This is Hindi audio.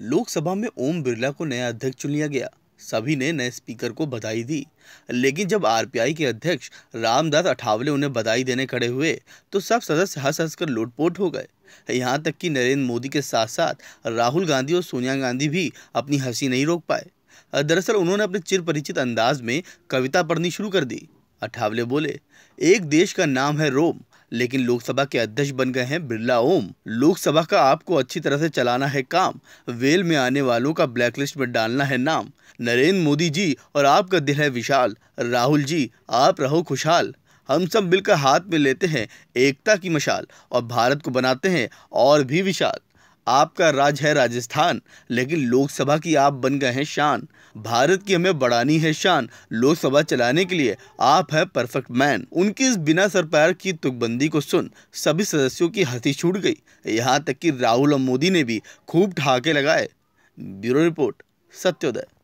लोकसभा में ओम बिरला को नया अध्यक्ष चुन लिया गया सभी ने नए स्पीकर को बधाई दी लेकिन जब आरपीआई के अध्यक्ष रामदास अठावले उन्हें बधाई देने खड़े हुए तो सब सदस्य हंस हंस कर लोटपोट हो गए यहाँ तक कि नरेंद्र मोदी के साथ साथ राहुल गांधी और सोनिया गांधी भी अपनी हंसी नहीं रोक पाए दरअसल उन्होंने अपने चिर परिचित अंदाज में कविता पढ़नी शुरू कर दी अठावले बोले एक देश का नाम है रोम लेकिन लोकसभा के अध्यक्ष बन गए हैं बिरला ओम लोकसभा का आपको अच्छी तरह से चलाना है काम वेल में आने वालों का ब्लैकलिस्ट में डालना है नाम नरेंद्र मोदी जी और आपका दिल है विशाल राहुल जी आप रहो खुशहाल हम सब मिलकर हाथ में लेते हैं एकता की मशाल और भारत को बनाते हैं और भी विशाल आपका राज है राजस्थान लेकिन लोकसभा की आप बन गए हैं शान भारत की हमें बढ़ानी है शान लोकसभा चलाने के लिए आप है परफेक्ट मैन उनकी इस बिना सर पैर की तुकबंदी को सुन सभी सदस्यों की हंसी छूट गई यहाँ तक कि राहुल और मोदी ने भी खूब ठहाके लगाए ब्यूरो रिपोर्ट सत्योदय